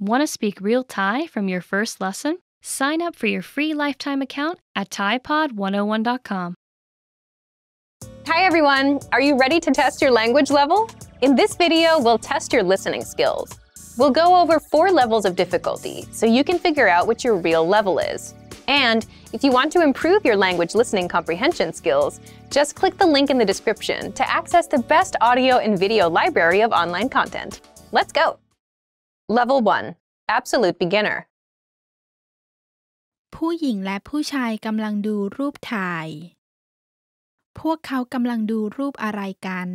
Want to speak real Thai from your first lesson? Sign up for your free lifetime account at ThaiPod101.com. Hi everyone! Are you ready to test your language level? In this video, we'll test your listening skills. We'll go over four levels of difficulty so you can figure out what your real level is. And if you want to improve your language listening comprehension skills, just click the link in the description to access the best audio and video library of online content. Let's go! Level 1 Absolute Beginner ผู้หญิงและผู้ชายกำลังดูรูปถ่าย พวกเขากำลังดูรูปอะไรกัน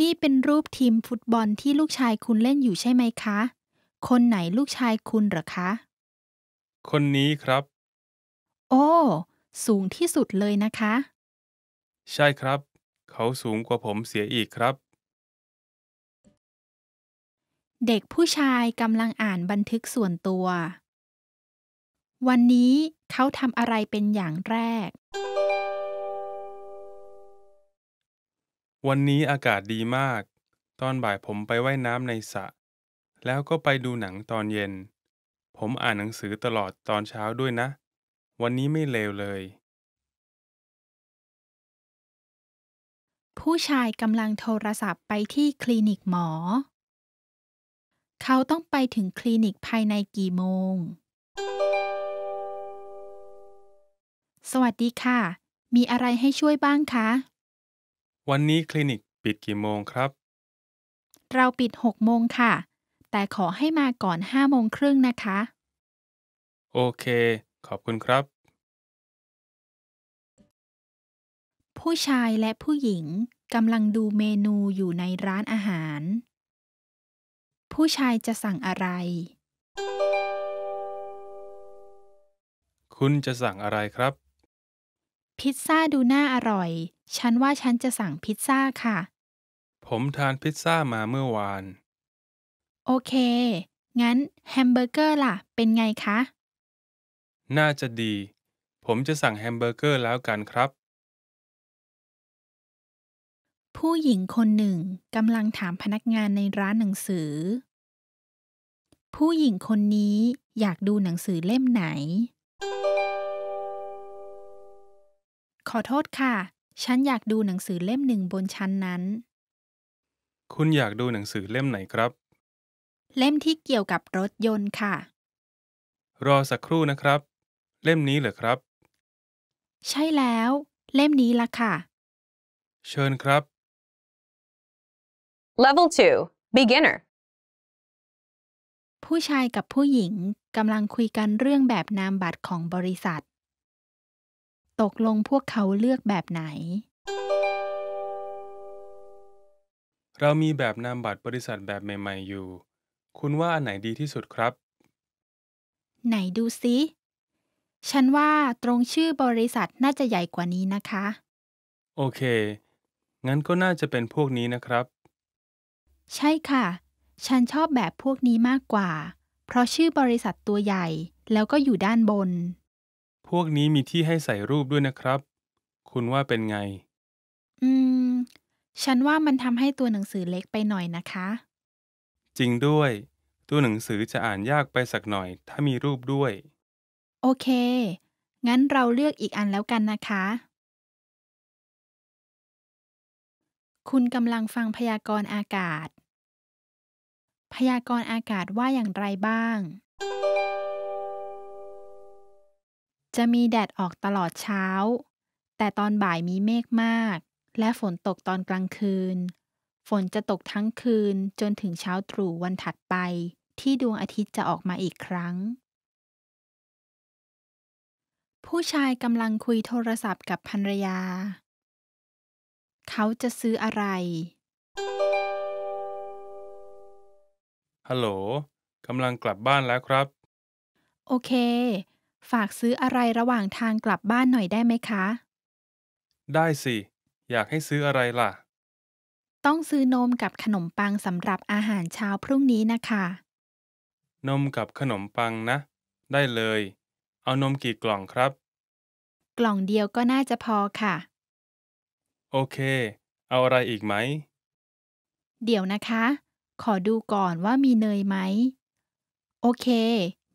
นี่เป็นรูปทีมฟุตบอลที่ลูกชายคุณเล่นอยู่ใช่ไหมคะ คนไหนลูกชายคุณหรอคะ คนนี้ครับ โอ้ สูงที่สุดเลยนะคะ ใช่ครับ เขาสูงกว่าผมเสียอีกครับเด็กผู้ชายกำลังอ่านบันทึกส่วนตัว วันนี้เขาทำอะไรเป็นอย่างแรก วันนี้อากาศดีมาก ตอนบ่ายผมไปไว่ายน้ำในสระ แล้วก็ไปดูหนังตอนเย็น ผมอ่านหนังสือตลอดตอนเช้าด้วยนะ วันนี้ไม่เลวเลย ผู้ชายกำลังโทรศัพท์ไปที่คลินิกหมอเขาต้องไปถึงคลินิกภายในกี่โมง สวัสดีค่ะ มีอะไรให้ช่วยบ้างคะ วันนี้คลินิกปิดกี่โมงครับ เราปิดหกโมงค่ะ แต่ขอให้มาก่อนห้าโมงครึ่งนะคะ โอเค ขอบคุณครับ ผู้ชายและผู้หญิงกำลังดูเมนูอยู่ในร้านอาหารผู้ชายจะสั่งอะไร คุณจะสั่งอะไรครับ พิซซ่าดูน่าอร่อย ฉันว่าฉันจะสั่งพิซซ่าค่ะ ผมทานพิซซ่ามาเมื่อวาน โอเค งั้นแฮมเบอร์เกอร์ล่ะ เป็นไงคะ น่าจะดี ผมจะสั่งแฮมเบอร์เกอร์แล้วกันครับ ผู้หญิงคนหนึ่งกำลังถามพนักงานในร้านหนังสือผู้หญิงคนนี้อยากดูหนังสือเล่มไหน ขอโทษค่ะ ฉันอยากดูหนังสือเล่มหนึ่งบนชั้นนั้น คุณอยากดูหนังสือเล่มไหนครับ เล่มที่เกี่ยวกับรถยนต์ค่ะ รอสักครู่นะครับ เล่มนี้เหรอครับ ใช่แล้ว เล่มนี้ละค่ะ เชิญครับ Level 2 Beginner ผู้ชายกับผู้หญิงกำลังคุยกันเรื่องแบบนามบัตรของบริษัท ตกลงพวกเขาเลือกแบบไหน เรามีแบบนามบัตรบริษัทแบบใหม่ ๆอยู่ คุณว่าอันไหนดีที่สุดครับ ไหนดูซิ ฉันว่าตรงชื่อบริษัทน่าจะใหญ่กว่านี้นะคะ โอเค งั้นก็น่าจะเป็นพวกนี้นะครับ ใช่ค่ะฉันชอบแบบพวกนี้มากกว่า เพราะชื่อบริษัทตัวใหญ่แล้วก็อยู่ด้านบน พวกนี้มีที่ให้ใส่รูปด้วยนะครับ คุณว่าเป็นไง อืม ฉันว่ามันทำให้ตัวหนังสือเล็กไปหน่อยนะคะ จริงด้วย ตัวหนังสือจะอ่านยากไปสักหน่อยถ้ามีรูปด้วย โอเค งั้นเราเลือกอีกอันแล้วกันนะคะ คุณกำลังฟังพยากรณ์อากาศพยากรณ์อากาศว่าอย่างไรบ้าง จะมีแดดออกตลอดเช้า แต่ตอนบ่ายมีเมฆมาก และฝนตกตอนกลางคืน ฝนจะตกทั้งคืนจนถึงเช้าตรู่วันถัดไปที่ดวงอาทิตย์จะออกมาอีกครั้ง ผู้ชายกำลังคุยโทรศัพท์กับภรรยา เขาจะซื้ออะไรฮัลโหลกำลังกลับบ้านแล้วครับ โอเค ฝากซื้ออะไรระหว่างทางกลับบ้านหน่อยได้ไหมคะ ได้สิ อยากให้ซื้ออะไรล่ะ ต้องซื้อนมกับขนมปังสำหรับอาหารเช้าพรุ่งนี้นะคะ นมกับขนมปังนะได้เลย เอานมกี่กล่องครับ กล่องเดียวก็น่าจะพอค่ะ โอเค เอาอะไรอีกไหม เดี๋ยวนะคะขอดูก่อนว่ามีเนยไหม โอเค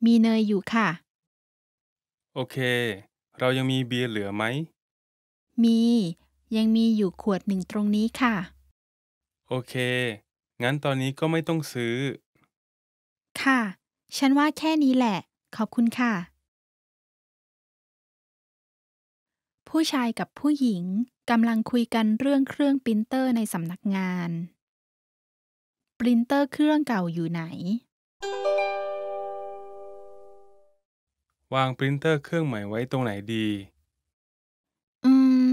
มีเนยอยู่ค่ะ โอเค เรายังมีเบียร์เหลือไหม มี ยังมีอยู่ขวดหนึ่งตรงนี้ค่ะ โอเค งั้นตอนนี้ก็ไม่ต้องซื้อ ค่ะ ฉันว่าแค่นี้แหละ ขอบคุณค่ะ ผู้ชายกับผู้หญิงกำลังคุยกันเรื่องเครื่องปรินเตอร์ในสำนักงานปรินเตอร์เครื่องเก่าอยู่ไหน วางปรินเตอร์เครื่องใหม่ไว้ตรงไหนดี อืม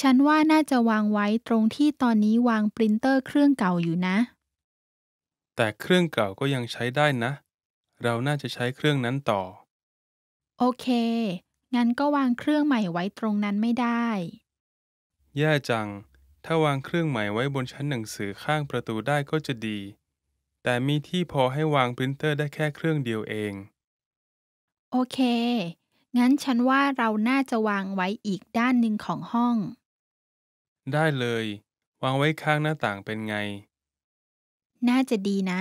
ฉันว่าน่าจะวางไว้ตรงที่ตอนนี้วางปรินเตอร์ เครื่องเก่าอยู่นะ แต่เครื่องเก่าก็ยังใช้ได้นะ เราน่าจะใช้เครื่องนั้นต่อ โอเคงั้นก็วางเครื่องใหม่ไว้ตรงนั้นไม่ได้ แย่จังถ้าวางเครื่องหมายไว้บนชั้นหนังสือข้างประตูได้ก็จะดี แต่มีที่พอให้วางปรินเตอร์ได้แค่เครื่องเดียวเอง โอเค งั้นฉันว่าเราน่าจะวางไว้อีกด้านหนึ่งของห้อง ได้เลย วางไว้ข้างหน้าต่างเป็นไง น่าจะดีนะ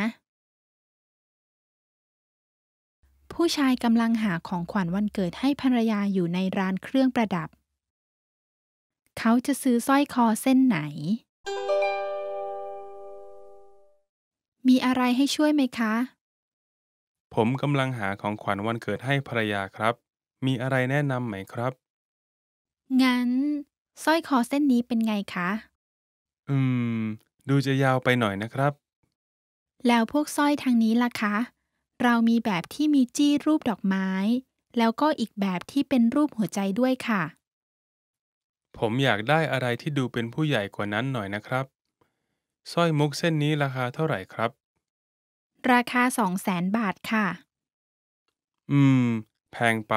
ผู้ชายกำลังหาของขวัญวันเกิดให้ภรรยาอยู่ในร้านเครื่องประดับเขาจะซื้อสร้อยคอเส้นไหน มีอะไรให้ช่วยไหมคะ ผมกำลังหาของขวัญวันเกิดให้ภรรยาครับ มีอะไรแนะนำไหมครับ งั้นสร้อยคอเส้นนี้เป็นไงคะ อืม ดูจะยาวไปหน่อยนะครับ แล้วพวกสร้อยทางนี้ล่ะคะ เรามีแบบที่มีจี้รูปดอกไม้ แล้วก็อีกแบบที่เป็นรูปหัวใจด้วยค่ะผมอยากได้อะไรที่ดูเป็นผู้ใหญ่กว่านั้นหน่อยนะครับ สร้อยมุกเส้นนี้ราคาเท่าไหร่ครับ ราคาสองแสนบาทค่ะ อืม แพงไป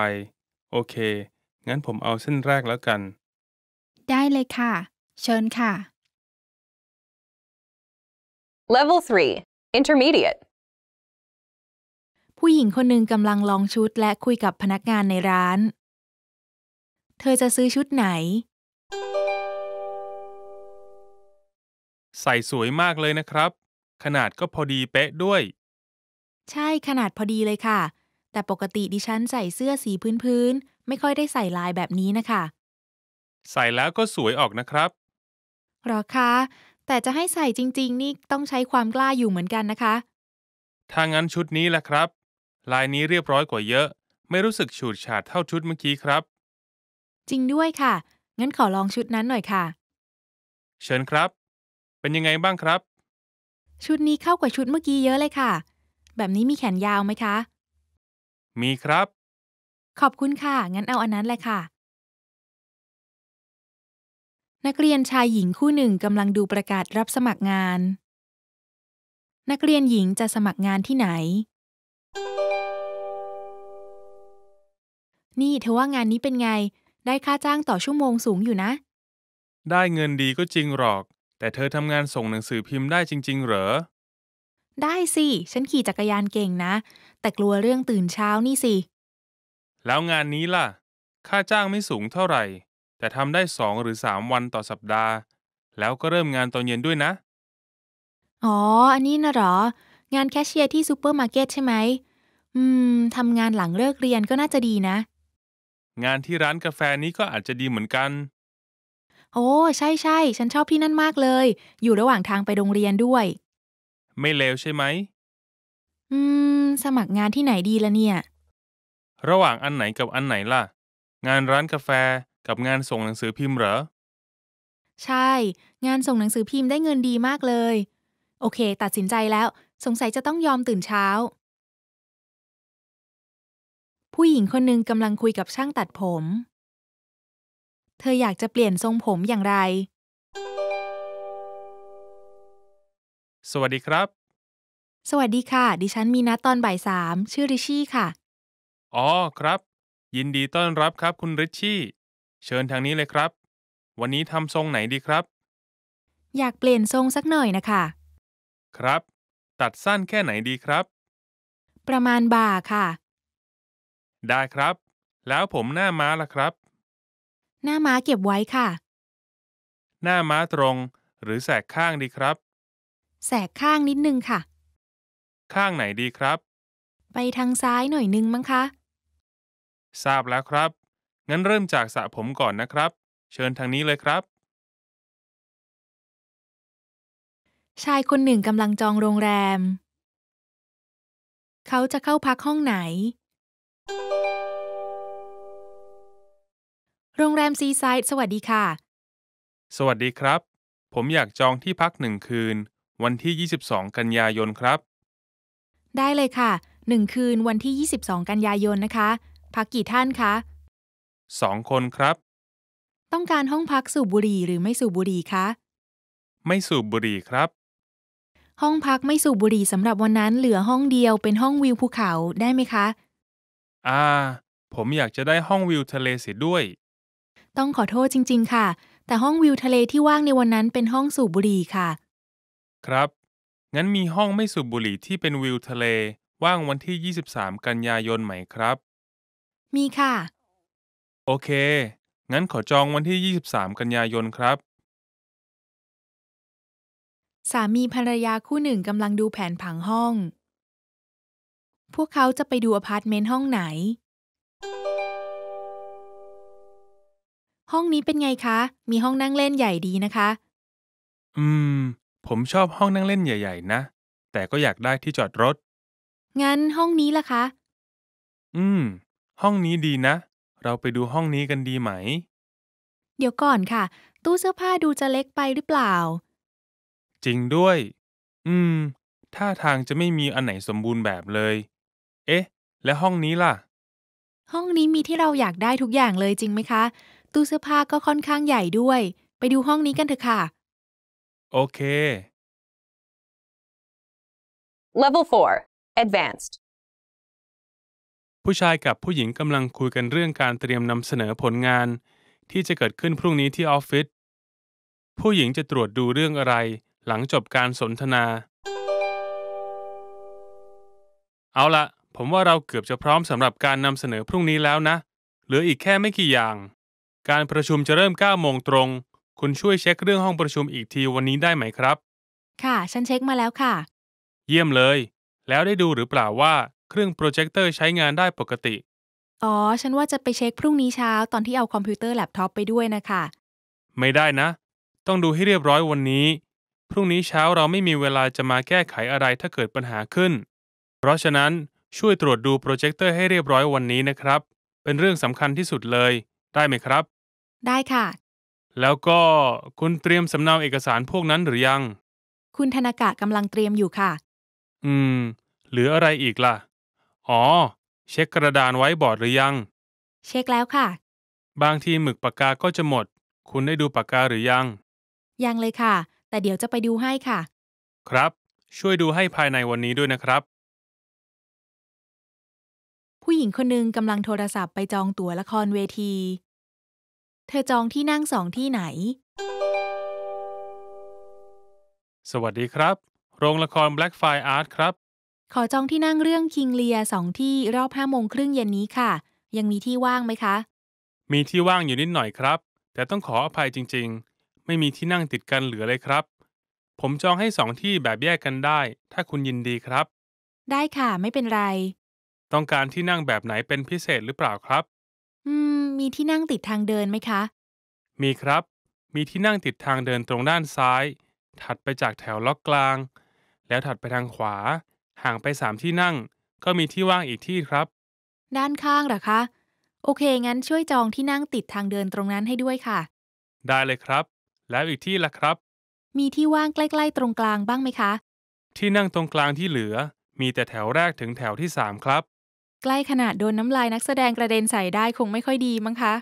โอเค งั้นผมเอาเส้นแรกแล้วกัน ได้เลยค่ะ เชิญค่ะ Level 3 Intermediate ผู้หญิงคนหนึ่งกำลังลองชุดและคุยกับพนักงานในร้าน เธอจะซื้อชุดไหนใส่สวยมากเลยนะครับ ขนาดก็พอดีเป๊ะด้วย ใช่ขนาดพอดีเลยค่ะ แต่ปกติดิฉันใส่เสื้อสีพื้นๆ ไม่ค่อยได้ใส่ลายแบบนี้นะคะ ใส่แล้วก็สวยออกนะครับหรอคะ แต่จะให้ใส่จริง ๆ นี่ต้องใช้ความกล้าอยู่เหมือนกันนะคะ ถ้างั้นชุดนี้แหละครับ ลายนี้เรียบร้อยกว่าเยอะ ไม่รู้สึกฉูดฉาดเท่าชุดเมื่อกี้ครับ จริงด้วยค่ะงั้นขอลองชุดนั้นหน่อยค่ะ เชิญครับ เป็นยังไงบ้างครับ ชุดนี้เข้ากว่าชุดเมื่อกี้เยอะเลยค่ะ แบบนี้มีแขนยาวไหมคะ มีครับ ขอบคุณค่ะ งั้นเอาอันนั้นเลยค่ะ นักเรียนชายหญิงคู่หนึ่งกำลังดูประกาศรับสมัครงาน นักเรียนหญิงจะสมัครงานที่ไหน นี่เธอว่างานนี้เป็นไงได้ค่าจ้างต่อชั่วโมงสูงอยู่นะ ได้เงินดีก็จริงหรอก แต่เธอทำงานส่งหนังสือพิมพ์ได้จริงๆเหรอ ได้สิ ฉันขี่จักรยานเก่งนะ แต่กลัวเรื่องตื่นเช้านี่สิ แล้วงานนี้ล่ะ ค่าจ้างไม่สูงเท่าไหร่ แต่ทำได้สองหรือสามวันต่อสัปดาห์ แล้วก็เริ่มงานตอนเย็นด้วยนะ อ๋อ อันนี้นะหรอ งานแคชเชียร์ที่ซูเปอร์มาร์เก็ตใช่ไหมอืมทำงานหลังเลิกเรียนก็น่าจะดีนะงานที่ร้านกาแฟนี้ก็อาจจะดีเหมือนกัน โอ้ใช่ใช่ฉันชอบที่นั่นมากเลย อยู่ระหว่างทางไปโรงเรียนด้วย ไม่เลวใช่ไหม อืม สมัครงานที่ไหนดีละเนี่ย ระหว่างอันไหนกับอันไหนล่ะ งานร้านกาแฟกับงานส่งหนังสือพิมพ์เหรอ ใช่ งานส่งหนังสือพิมพ์ได้เงินดีมากเลย โอเค ตัดสินใจแล้ว สงสัยจะต้องยอมตื่นเช้าผู้หญิงคนหนึ่งกำลังคุยกับช่างตัดผม เธออยากจะเปลี่ยนทรงผมอย่างไร สวัสดีครับ สวัสดีค่ะ ดิฉันมีนัดตอนบ่ายสาม ชื่อริชี่ค่ะ อ๋อครับ ยินดีต้อนรับครับ คุณริชี่ เชิญทางนี้เลยครับ วันนี้ทำทรงไหนดีครับ อยากเปลี่ยนทรงสักหน่อยนะคะ ครับ ตัดสั้นแค่ไหนดีครับ ประมาณบ่าค่ะได้ครับ แล้วผมหน้าม้าล่ะครับ หน้าม้าเก็บไว้ค่ะ หน้าม้าตรงหรือแสกข้างดีครับ แสกข้างนิดนึงค่ะ ข้างไหนดีครับ ไปทางซ้ายหน่อยนึงมั้งคะ ทราบแล้วครับ งั้นเริ่มจากสระผมก่อนนะครับ เชิญทางนี้เลยครับ ชายคนหนึ่งกำลังจองโรงแรม เขาจะเข้าพักห้องไหนโรงแรมซีไซด์สวัสดีค่ะ สวัสดีครับ ผมอยากจองที่พักหนึ่งคืน วันที่ 22 กันยายนครับ ได้เลยค่ะ1คืน วันที่ 22 กันยายนนะคะ พักกี่ท่านคะ2คนครับ ต้องการห้องพักสูบบุหรี่หรือไม่สูบบุหรี่คะ ไม่สูบบุหรี่ครับ ห้องพักไม่สูบบุหรี่สำหรับวันนั้นเหลือห้องเดียวเป็นห้องวิวภูเขาได้ไหมคะอ่า ผมอยากจะได้ห้องวิวทะเลเสียด้วย ต้องขอโทษจริง ๆ ค่ะ แต่ห้องวิวทะเลที่ว่างในวันนั้นเป็นห้องสูบบุหรี่ค่ะ ครับ งั้นมีห้องไม่สูบบุหรี่ที่เป็นวิวทะเลว่างวันที่23กันยายนไหมครับ มีค่ะ โอเค งั้นขอจองวันที่23กันยายนครับ สามีภรรยาคู่หนึ่งกำลังดูแผนผังห้องพวกเขาจะไปดูอพาร์ตเมนต์ห้องไหน ห้องนี้เป็นไงคะ มีห้องนั่งเล่นใหญ่ดีนะคะ อืม ผมชอบห้องนั่งเล่นใหญ่ๆนะ แต่ก็อยากได้ที่จอดรถ งั้นห้องนี้ล่ะคะ อืม ห้องนี้ดีนะ เราไปดูห้องนี้กันดีไหม เดี๋ยวก่อนค่ะ ตู้เสื้อผ้าดูจะเล็กไปหรือเปล่า จริงด้วย อืมท่าทางจะไม่มีอันไหนสมบูรณ์แบบเลยเอ๊ะ แล้วห้องนี้ล่ะ ห้องนี้มีที่เราอยากได้ทุกอย่างเลยจริงไหมคะ ตู้เสื้อผ้าก็ค่อนข้างใหญ่ด้วย ไปดูห้องนี้กันเถอะค่ะ โอเค Level 4 Advanced ผู้ชายกับผู้หญิงกำลังคุยกันเรื่องการเตรียมนำเสนอผลงาน ที่จะเกิดขึ้นพรุ่งนี้ที่ออฟฟิศผู้หญิงจะตรวจดูเรื่องอะไรหลังจบการสนทนา เอาละผมว่าเราเกือบจะพร้อมสำหรับการนำเสนอพรุ่งนี้แล้วนะเหลืออีกแค่ไม่กี่อย่าง การประชุมจะเริ่ม9โมงตรง คุณช่วยเช็คเรื่องห้องประชุมอีกทีวันนี้ได้ไหมครับ ค่ะ ฉันเช็คมาแล้วค่ะ เยี่ยมเลย แล้วได้ดูหรือเปล่าว่าเครื่องโปรเจคเตอร์ใช้งานได้ปกติอ๋อฉันว่าจะไปเช็คพรุ่งนี้เช้า ตอนที่เอาคอมพิวเตอร์แล็ปท็อปไปด้วยนะคะไม่ได้นะ ต้องดูให้เรียบร้อยวันนี้ พรุ่งนี้เช้าเราไม่มีเวลาจะมาแก้ไขอะไรถ้าเกิดปัญหาขึ้น เพราะฉะนั้นช่วยตรวจดูโปรเจคเตอร์ให้เรียบร้อยวันนี้นะครับ เป็นเรื่องสำคัญที่สุดเลย ได้ไหมครับ ได้ค่ะ แล้วก็คุณเตรียมสำเนาเอกสารพวกนั้นหรือยัง คุณธนากะกำลังเตรียมอยู่ค่ะ อืมหรืออะไรอีกล่ะ อ๋อ เช็คกระดานไว้บอร์ดหรือยัง เช็คแล้วค่ะ บางทีหมึกปากกาก็จะหมด คุณได้ดูปากกาหรือยัง ยังเลยค่ะ แต่เดี๋ยวจะไปดูให้ค่ะ ครับ ช่วยดูให้ภายในวันนี้ด้วยนะครับผู้หญิงคนหนึ่งกำลังโทรศัพท์ไปจองตั๋วละครเวที เธอจองที่นั่งสองที่ไหน สวัสดีครับ โรงละคร Black Fire Art ครับ ขอจองที่นั่งเรื่องคิงเลียสองที่รอบห้าโมงครึ่งเย็นนี้ค่ะ ยังมีที่ว่างไหมคะ มีที่ว่างอยู่นิดหน่อยครับ แต่ต้องขออภัยจริง ๆ ไม่มีที่นั่งติดกันเหลือเลยครับ ผมจองให้สองที่แบบแยกกันได้ ถ้าคุณยินดีครับ ได้ค่ะ ไม่เป็นไรต้องการที่นั่งแบบไหนเป็นพิเศษหรือเปล่าครับ อืม มีที่นั่งติดทางเดินไหมคะ มีครับ มีที่นั่งติดทางเดินตรงด้านซ้าย ถัดไปจากแถวล็อกกลาง แล้วถัดไปทางขวา ห่างไปสามที่นั่ง ก็มีที่ว่างอีกที่ครับ ด้านข้างหรอคะ โอเค งั้นช่วยจองที่นั่งติดทางเดินตรงนั้นให้ด้วยค่ะ ได้เลยครับ แล้วอีกที่ละครับ มีที่ว่างใกล้ๆตรงกลางบ้างไหมคะ ที่นั่งตรงกลางที่เหลือ มีแต่แถวแรกถึงแถวที่สามครับใกล้ขนาดโดนน้ำลายนักแสดงกระเด็นใส่ได้คงไม่ค่อยดีมั้งคะ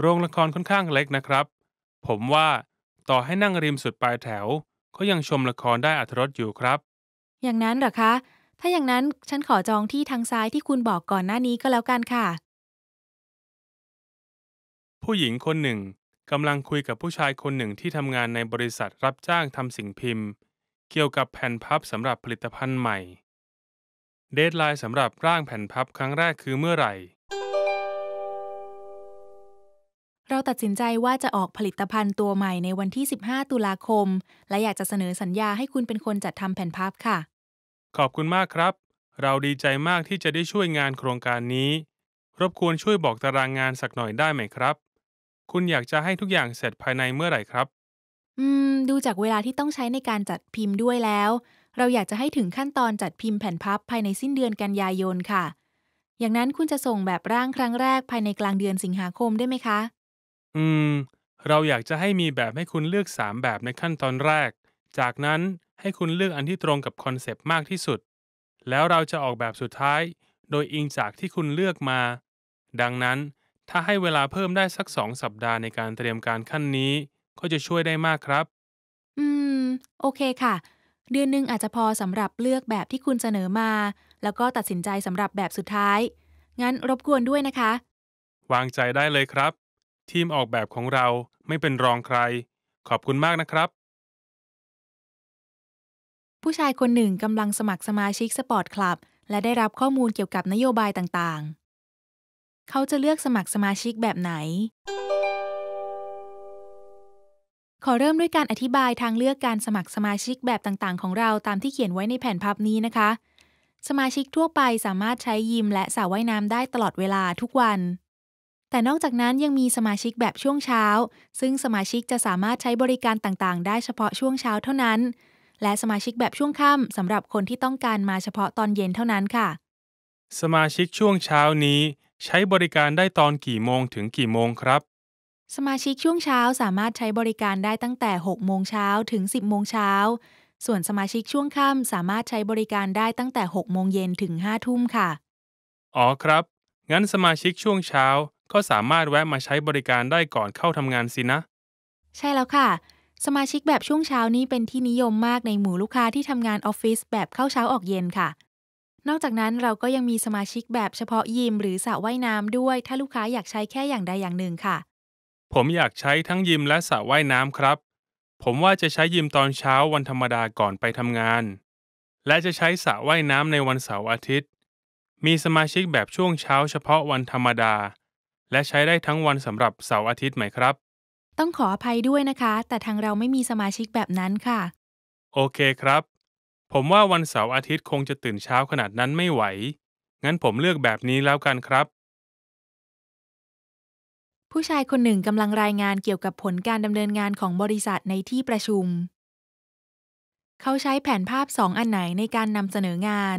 โรงละครค่อนข้างเล็กนะครับ ผมว่าต่อให้นั่งริมสุดปลายแถว ก็ยังชมละครได้อัธรสอยู่ครับ อย่างนั้นหรอคะ ถ้าอย่างนั้นฉันขอจองที่ทางซ้ายที่คุณบอกก่อนหน้านี้ก็แล้วกันค่ะ ผู้หญิงคนหนึ่งกำลังคุยกับผู้ชายคนหนึ่งที่ทำงานในบริษัทรับจ้างทำสิ่งพิมพ์ เกี่ยวกับแผ่นพับสำหรับผลิตภัณฑ์ใหม่เดทไลน์สำหรับร่างแผ่นพับครั้งแรกคือเมื่อไหร่ เราตัดสินใจว่าจะออกผลิตภัณฑ์ตัวใหม่ในวันที่ 15 ตุลาคม และอยากจะเสนอสัญญาให้คุณเป็นคนจัดทำแผ่นพับค่ะ ขอบคุณมากครับ เราดีใจมากที่จะได้ช่วยงานโครงการนี้ รบกวนช่วยบอกตารางงานสักหน่อยได้ไหมครับ คุณอยากจะให้ทุกอย่างเสร็จภายในเมื่อไหร่ครับ อืม ดูจากเวลาที่ต้องใช้ในการจัดพิมพ์ด้วยแล้วเราอยากจะให้ถึงขั้นตอนจัดพิมพ์แผ่นพับภายในสิ้นเดือนกันยายนค่ะ อย่างนั้นคุณจะส่งแบบร่างครั้งแรกภายในกลางเดือนสิงหาคมได้ไหมคะ อืม เราอยากจะให้มีแบบให้คุณเลือก3แบบในขั้นตอนแรก จากนั้นให้คุณเลือกอันที่ตรงกับคอนเซปต์มากที่สุด แล้วเราจะออกแบบสุดท้าย โดยอิงจากที่คุณเลือกมา ดังนั้น ถ้าให้เวลาเพิ่มได้สักสองสัปดาห์ในการเตรียมการขั้นนี้ ก็จะช่วยได้มากครับ อืม โอเคค่ะเดือนหนึ่งอาจจะพอสำหรับเลือกแบบที่คุณเสนอมา แล้วก็ตัดสินใจสำหรับแบบสุดท้าย งั้นรบกวนด้วยนะคะ วางใจได้เลยครับ ทีมออกแบบของเราไม่เป็นรองใคร ขอบคุณมากนะครับ ผู้ชายคนหนึ่งกำลังสมัครสมาชิกสปอร์ตคลับและได้รับข้อมูลเกี่ยวกับนโยบายต่างๆ เขาจะเลือกสมัครสมาชิกแบบไหนขอเริ่มด้วยการอธิบายทางเลือกการสมัครสมาชิกแบบต่างๆ ของเราตามที่เขียนไว้ในแผ่นภาพนี้นะคะ สมาชิกทั่วไปสามารถใช้ยิมและสระว่ายน้ำได้ตลอดเวลาทุกวัน แต่นอกจากนั้นยังมีสมาชิกแบบช่วงเช้า ซึ่งสมาชิกจะสามารถใช้บริการต่างๆ ได้เฉพาะช่วงเช้าเท่านั้น และสมาชิกแบบช่วงค่ำสำหรับคนที่ต้องการมาเฉพาะตอนเย็นเท่านั้นค่ะ สมาชิกช่วงเช้านี้ใช้บริการได้ตอนกี่โมงถึงกี่โมงครับสมาชิกช่วงเช้าสามารถใช้บริการได้ตั้งแต่6โมงเช้าถึง 10โมงเช้า ส่วนสมาชิกช่วงค่ำสามารถใช้บริการได้ตั้งแต่6โมงเย็นถึง5ทุ่มค่ะ อ๋อครับ งั้นสมาชิกช่วงเช้าก็สามารถแวะมาใช้บริการได้ก่อนเข้าทำงานสินะ ใช่แล้วค่ะ สมาชิกแบบช่วงเช้านี้เป็นที่นิยมมากในหมู่ลูกค้าที่ทำงานออฟฟิศแบบเข้าเช้าออกเย็นค่ะ นอกจากนั้นเราก็ยังมีสมาชิกแบบเฉพาะยิม หรือสระว่ายน้ำด้วย ถ้าลูกค้าอยากใช้แค่อย่างใดอย่างหนึ่งค่ะผมอยากใช้ทั้งยิมและสระว่ายน้ำครับ ผมว่าจะใช้ยิมตอนเช้าวันธรรมดาก่อนไปทำงาน และจะใช้สระว่ายน้ำในวันเสาร์อาทิตย์ มีสมาชิกแบบช่วงเช้าเฉพาะวันธรรมดา และใช้ได้ทั้งวันสำหรับเสาร์อาทิตย์ไหมครับ ต้องขออภัยด้วยนะคะ แต่ทางเราไม่มีสมาชิกแบบนั้นค่ะ โอเคครับ ผมว่าวันเสาร์อาทิตย์คงจะตื่นเช้าขนาดนั้นไม่ไหว งั้นผมเลือกแบบนี้แล้วกันครับผู้ชายคนหนึ่งกำลังรายงานเกี่ยวกับผลการดำเนินงานของบริษัทในที่ประชุม เขาใช้แผนภาพสองอันไหนในการนำเสนองาน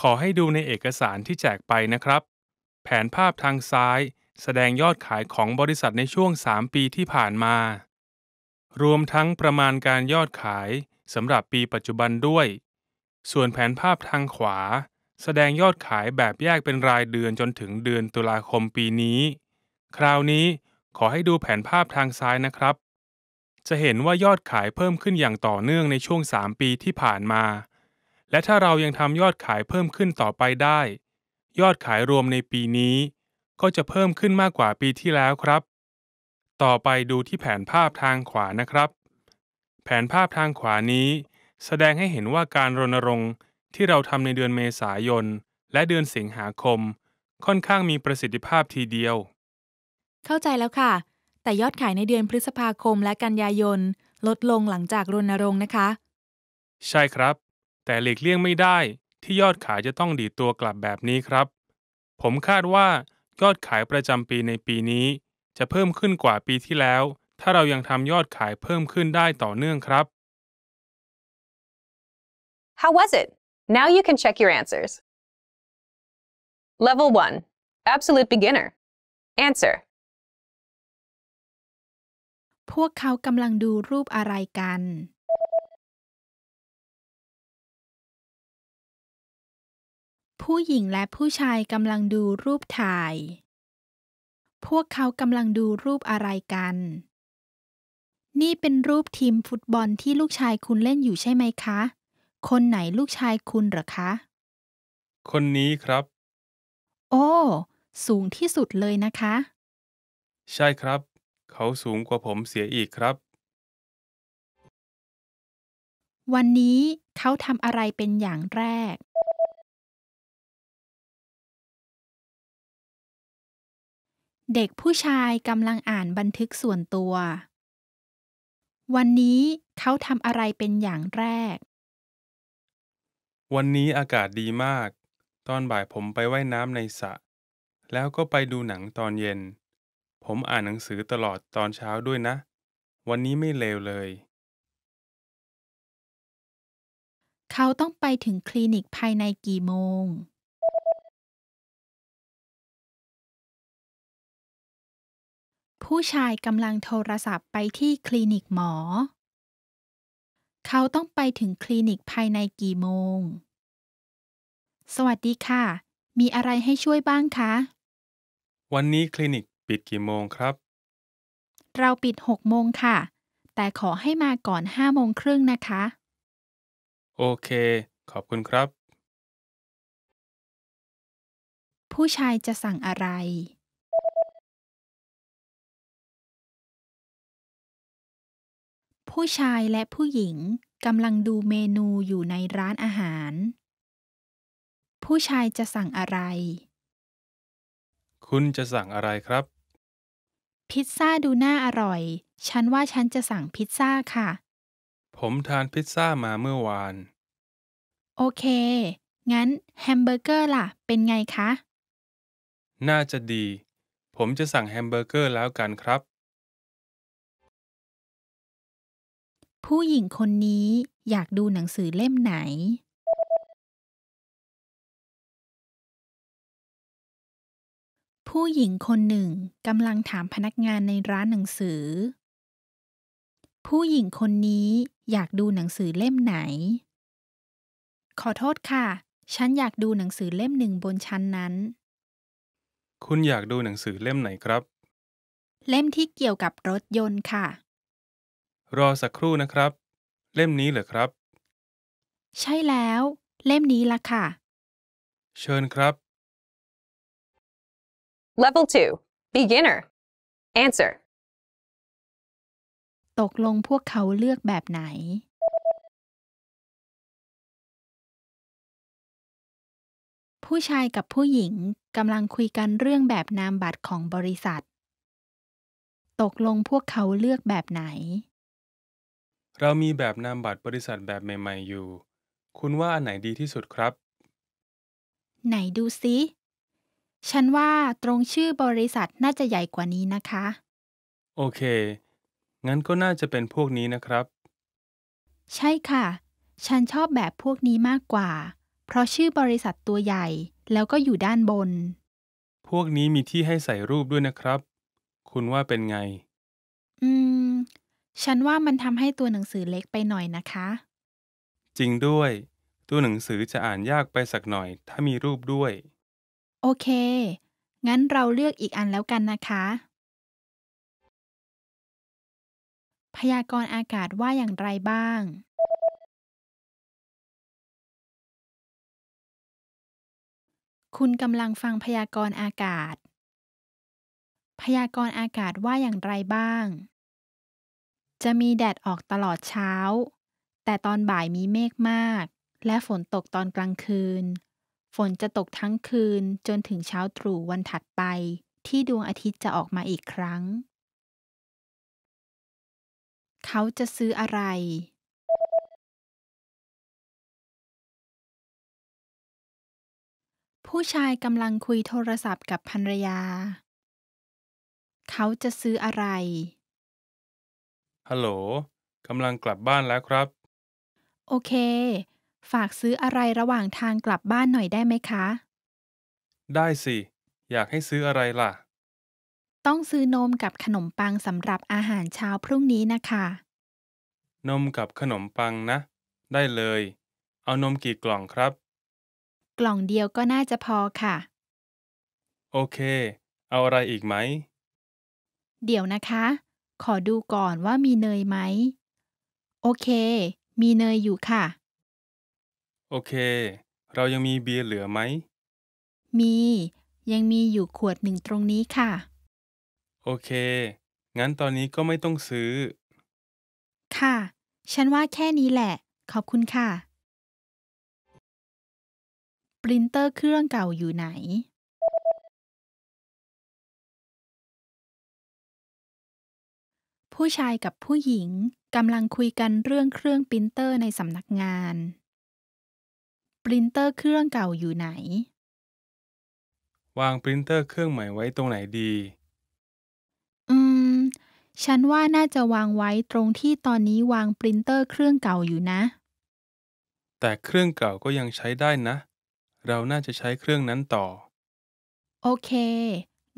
ขอให้ดูในเอกสารที่แจกไปนะครับ แผนภาพทางซ้าย แสดงยอดขายของบริษัทในช่วง 3 ปีที่ผ่านมา รวมทั้งประมาณการยอดขายสำหรับปีปัจจุบันด้วย ส่วนแผนภาพทางขวาแสดงยอดขายแบบแยกเป็นรายเดือนจนถึงเดือนตุลาคมปีนี้ คราวนี้ขอให้ดูแผนภาพทางซ้ายนะครับ จะเห็นว่ายอดขายเพิ่มขึ้นอย่างต่อเนื่องในช่วง 3 ปีที่ผ่านมา และถ้าเรายังทำยอดขายเพิ่มขึ้นต่อไปได้ ยอดขายรวมในปีนี้ ก็จะเพิ่มขึ้นมากกว่าปีที่แล้วครับ ต่อไปดูที่แผนภาพทางขวานะครับ แผนภาพทางขวานี้ แสดงให้เห็นว่าการรณรงค์ที่เราทำในเดือนเมษายนและเดือนสิงหาคม ค่อนข้างมีประสิทธิภาพทีเดียว เข้าใจแล้วค่ะ แต่ยอดขายในเดือนพฤษภาคมและกันยายนลดลงหลังจากรณรงค์นะคะ ใช่ครับ แต่หลีกเลี่ยงไม่ได้ที่ยอดขายจะต้องดีตัวกลับแบบนี้ครับ ผมคาดว่า ยอดขายประจำปีในปีนี้ จะเพิ่มขึ้นกว่าปีที่แล้ว ถ้าเรายังทำยอดขายเพิ่มขึ้นได้ต่อเนื่องครับ How was it? Now you can check your answers. Level 1 Absolute Beginner Answer พวกเขากำลังดูรูปอะไรกัน ผู้หญิงและผู้ชายกำลังดูรูปถ่าย พวกเขากำลังดูรูปอะไรกัน นี่เป็นรูปทีมฟุตบอลที่ลูกชายคุณเล่นอยู่ใช่ไหมคะคนไหนลูกชายคุณหรอคะ คนนี้ครับ โอ้ สูงที่สุดเลยนะคะ ใช่ครับ เขาสูงกว่าผมเสียอีกครับ วันนี้เขาทำอะไรเป็นอย่างแรก เด็กผู้ชายกำลังอ่านบันทึกส่วนตัว วันนี้เขาทำอะไรเป็นอย่างแรกวันนี้อากาศดีมาก ตอนบ่ายผมไปไว่ายน้ำในสระ แล้วก็ไปดูหนังตอนเย็น ผมอ่านหนังสือตลอดตอนเช้าด้วยนะ วันนี้ไม่เลวเลย เขาต้องไปถึงคลินิกภายในกี่โมง ผู้ชายกำลังโทรศัพท์ไปที่คลินิกหมอเขาต้องไปถึงคลินิกภายในกี่โมง สวัสดีค่ะ มีอะไรให้ช่วยบ้างคะ วันนี้คลินิกปิดกี่โมงครับ เราปิดหกโมงค่ะ แต่ขอให้มาก่อนห้าโมงครึ่งนะคะ โอเค ขอบคุณครับ ผู้ชายจะสั่งอะไรผู้ชายและผู้หญิงกำลังดูเมนูอยู่ในร้านอาหาร ผู้ชายจะสั่งอะไร คุณจะสั่งอะไรครับ พิซซ่าดูน่าอร่อย ฉันว่าฉันจะสั่งพิซซ่าค่ะ ผมทานพิซซ่ามาเมื่อวาน โอเค งั้นแฮมเบอร์เกอร์ล่ะ เป็นไงคะ น่าจะดี ผมจะสั่งแฮมเบอร์เกอร์แล้วกันครับผู้หญิงคนนี้อยากดูหนังสือเล่มไหน ผู้หญิงคนหนึ่งกำลังถามพนักงานในร้านหนังสือ ผู้หญิงคนนี้อยากดูหนังสือเล่มไหน ขอโทษค่ะ ฉันอยากดูหนังสือเล่มหนึ่งบนชั้นนั้น คุณอยากดูหนังสือเล่มไหนครับ เล่มที่เกี่ยวกับรถยนต์ค่ะรอสักครู่นะครับ เล่มนี้เหรอครับ ใช่แล้ว เล่มนี้ละค่ะ เชิญครับ Level 2 Beginner Answer ตกลงพวกเขาเลือกแบบไหน ผู้ชายกับผู้หญิงกำลังคุยกันเรื่องแบบนามบัตรของบริษัท ตกลงพวกเขาเลือกแบบไหนเรามีแบบนามบัตรบริษัทแบบใหม่ๆ อยู่ คุณว่าอันไหนดีที่สุดครับ ไหนดูซิ ฉันว่าตรงชื่อบริษัทน่าจะใหญ่กว่านี้นะคะ โอเค งั้นก็น่าจะเป็นพวกนี้นะครับ ใช่ค่ะ ฉันชอบแบบพวกนี้มากกว่า เพราะชื่อบริษัทตัวใหญ่ แล้วก็อยู่ด้านบน พวกนี้มีที่ให้ใส่รูปด้วยนะครับ คุณว่าเป็นไง อืมฉันว่ามันทำให้ตัวหนังสือเล็กไปหน่อยนะคะ จริงด้วย ตัวหนังสือจะอ่านยากไปสักหน่อยถ้ามีรูปด้วย โอเค งั้นเราเลือกอีกอันแล้วกันนะคะ พยากรณ์อากาศว่าอย่างไรบ้าง คุณกำลังฟังพยากรณ์อากาศ พยากรณ์อากาศว่าอย่างไรบ้างจะมีแดดออกตลอดเช้า แต่ตอนบ่ายมีเมฆมาก และฝนตกตอนกลางคืน ฝนจะตกทั้งคืนจนถึงเช้าตรู่วันถัดไปที่ดวงอาทิตย์จะออกมาอีกครั้ง เขาจะซื้ออะไร ผู้ชายกำลังคุยโทรศัพท์กับภรรยา เขาจะซื้ออะไรฮัลโหลกำลังกลับบ้านแล้วครับ โอเค ฝากซื้ออะไรระหว่างทางกลับบ้านหน่อยได้ไหมคะ ได้สิอยากให้ซื้ออะไรล่ะ ต้องซื้อนมกับขนมปังสำหรับอาหารเช้าพรุ่งนี้นะคะ นมกับขนมปังนะ ได้เลย เอานมกี่กล่องครับ กล่องเดียวก็น่าจะพอค่ะ โอเคเอาอะไรอีกไหมเดี๋ยวนะคะขอดูก่อนว่ามีเนยไหมโอเค มีเนยอยู่ค่ะ โอเค เรายังมีเบียร์เหลือไหมมี ยังมีอยู่ขวดหนึ่งตรงนี้ค่ะ โอเค งั้นตอนนี้ก็ไม่ต้องซื้อ ค่ะ ฉันว่าแค่นี้แหละ ขอบคุณค่ะ ปรินเตอร์เครื่องเก่าอยู่ไหนผู้ชายกับผู้หญิงกำลังคุยกันเรื่องเครื่องปรินเตอร์ในสำนักงาน ปรินเตอร์เครื่องเก่าอยู่ไหน วางปรินเตอร์เครื่องใหม่ไว้ตรงไหนดี อืม ฉันว่าน่าจะวางไว้ตรงที่ตอนนี้วางปรินเตอร์ เครื่องเก่าอยู่นะ แต่เครื่องเก่าก็ยังใช้ได้นะ เราน่าจะใช้เครื่องนั้นต่อ โอเค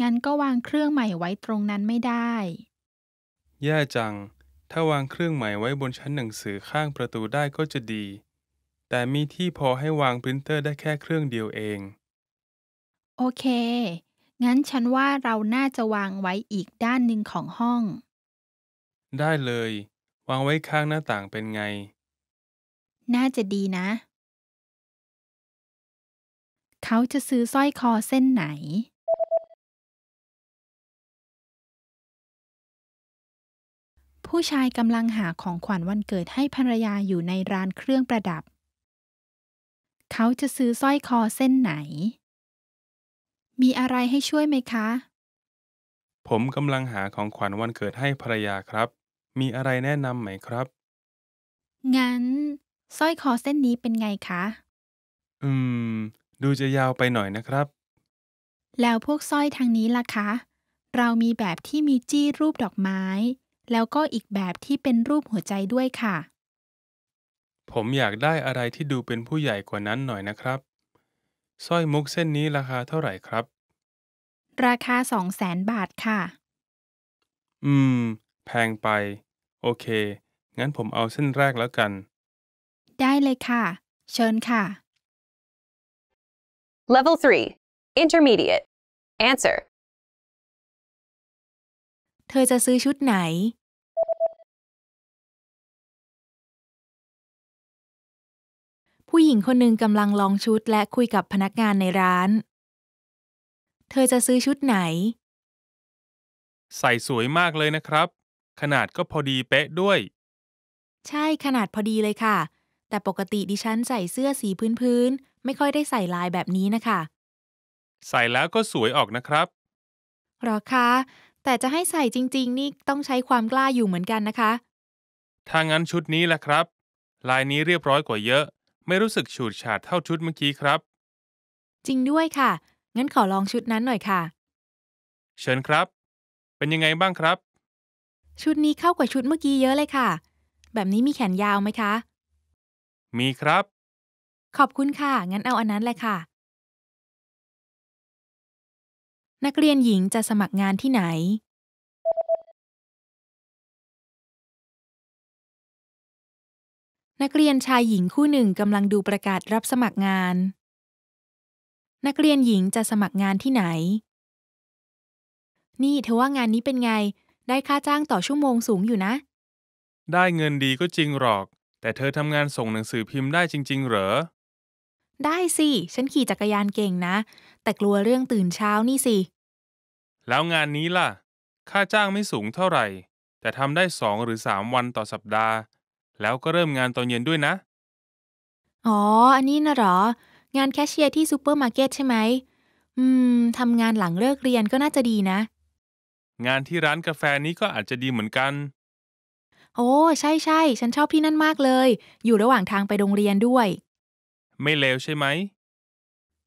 งั้นก็วางเครื่องใหม่ไว้ตรงนั้นไม่ได้แย่จัง ถ้าวางเครื่องหมายไว้บนชั้นหนังสือข้างประตูได้ก็จะดี แต่มีที่พอให้วางปรินเตอร์ได้แค่เครื่องเดียวเอง โอเค งั้นฉันว่าเราน่าจะวางไว้อีกด้านหนึ่งของห้อง ได้เลย วางไว้ข้างหน้าต่างเป็นไง น่าจะดีนะ เขาจะซื้อสร้อยคอเส้นไหนผู้ชายกำลังหาของขวัญวันเกิดให้ภรรยาอยู่ในร้านเครื่องประดับ เขาจะซื้อสร้อยคอเส้นไหน มีอะไรให้ช่วยไหมคะ ผมกำลังหาของขวัญวันเกิดให้ภรรยาครับ มีอะไรแนะนำไหมครับ งั้นสร้อยคอเส้นนี้เป็นไงคะ อืม ดูจะยาวไปหน่อยนะครับ แล้วพวกสร้อยทางนี้ล่ะคะ เรามีแบบที่มีจี้รูปดอกไม้แล้วก็อีกแบบที่เป็นรูปหัวใจด้วยค่ะ ผมอยากได้อะไรที่ดูเป็นผู้ใหญ่กว่านั้นหน่อยนะครับ สร้อยมุกเส้นนี้ราคาเท่าไหร่ครับ ราคาสองแสนบาทค่ะ อืม แพงไป โอเค งั้นผมเอาเส้นแรกแล้วกัน ได้เลยค่ะ เชิญค่ะ Level 3 Intermediate Answer เธอจะซื้อชุดไหนผู้หญิงคนหนึ่งกำลังลองชุด และคุยกับพนักงานในร้าน เธอจะซื้อชุดไหน ใส่สวยมากเลยนะครับ ขนาดก็พอดีเป๊ะด้วย ใช่ขนาดพอดีเลยค่ะ แต่ปกติดิฉันใส่เสื้อสีพื้นๆ ไม่ค่อยได้ใส่ลายแบบนี้นะคะ ใส่แล้วก็สวยออกนะครับหรอคะแต่จะให้ใส่จริง ๆ นี่ต้องใช้ความกล้าอยู่เหมือนกันนะคะ ถ้างั้นชุดนี้แหละครับ ลายนี้เรียบร้อยกว่าเยอะไม่รู้สึกฉูดฉาดเท่าชุดเมื่อกี้ครับ จริงด้วยค่ะ งั้นขอลองชุดนั้นหน่อยค่ะ เชิญครับ เป็นยังไงบ้างครับ ชุดนี้เข้ากว่าชุดเมื่อกี้เยอะเลยค่ะ แบบนี้มีแขนยาวไหมคะ มีครับ ขอบคุณค่ะ งั้นเอาอันนั้นเลยค่ะ นักเรียนหญิงจะสมัครงานที่ไหนนักเรียนชายหญิงคู่หนึ่งกำลังดูประกาศรับสมัครงาน นักเรียนหญิงจะสมัครงานที่ไหน นี่เธอว่างานนี้เป็นไง ได้ค่าจ้างต่อชั่วโมงสูงอยู่นะ ได้เงินดีก็จริงหรอก แต่เธอทำงานส่งหนังสือพิมพ์ได้จริง ๆเหรอ ได้สิ ฉันขี่จักรยานเก่งนะ แต่กลัวเรื่องตื่นเช้านี่สิ แล้วงานนี้ล่ะ ค่าจ้างไม่สูงเท่าไหร่ แต่ทำได้สองหรือสามวันต่อสัปดาห์แล้วก็เริ่มงานตอนเย็นด้วยนะ อ๋อ อันนี้นะหรอ งานแคชเชียร์ที่ซูเปอร์มาร์เก็ตใช่ไหมอืมทำงานหลังเลิกเรียนก็น่าจะดีนะ งานที่ร้านกาแฟนี้ก็อาจจะดีเหมือนกัน โอ้ใช่ใช่ ฉันชอบที่นั่นมากเลย อยู่ระหว่างทางไปโรงเรียนด้วย ไม่เลวใช่ไหม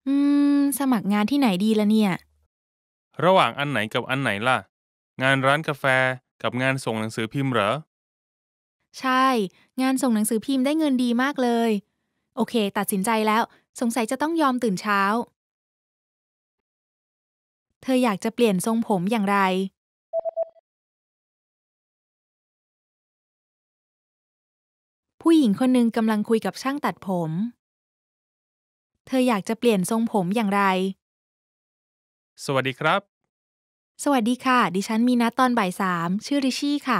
อืม สมัครงานที่ไหนดีละเนี่ย ระหว่างอันไหนกับอันไหนล่ะ งานร้านกาแฟกับงานส่งหนังสือพิมพ์เหรอ ใช่งานส่งหนังสือพิมพ์ได้เงินดีมากเลย โอเค ตัดสินใจแล้ว สงสัยจะต้องยอมตื่นเช้า เธออยากจะเปลี่ยนทรงผมอย่างไร ผู้หญิงคนหนึ่งกำลังคุยกับช่างตัดผม เธออยากจะเปลี่ยนทรงผมอย่างไร สวัสดีครับ สวัสดีค่ะ ดิฉันมีนัดตอนบ่ายสาม ชื่อริชี่ค่ะ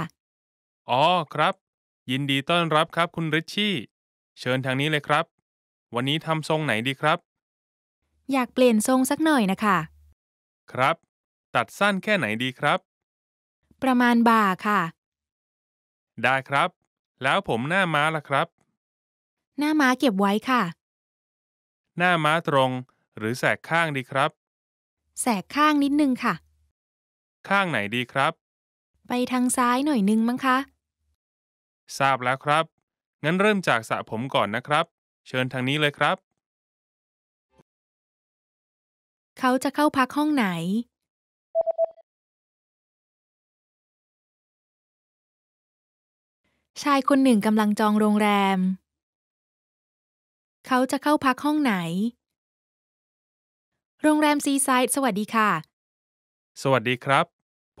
อ๋อ ครับยินดีต้อนรับครับ คุณริชชี่ เชิญทางนี้เลยครับ วันนี้ทำทรงไหนดีครับ อยากเปลี่ยนทรงสักหน่อยนะคะ ครับ ตัดสั้นแค่ไหนดีครับ ประมาณบ่าค่ะ ได้ครับ แล้วผมหน้าม้าล่ะครับ หน้าม้าเก็บไว้ค่ะ หน้าม้าตรงหรือแสกข้างดีครับ แสกข้างนิดนึงค่ะ ข้างไหนดีครับ ไปทางซ้ายหน่อยนึงมั้งคะทราบแล้วครับ งั้นเริ่มจากสระผมก่อนนะครับ เชิญทางนี้เลยครับ เขาจะเข้าพักห้องไหน ชายคนหนึ่งกำลังจองโรงแรม เขาจะเข้าพักห้องไหน โรงแรมซีไซด์ สวัสดีค่ะ สวัสดีครับ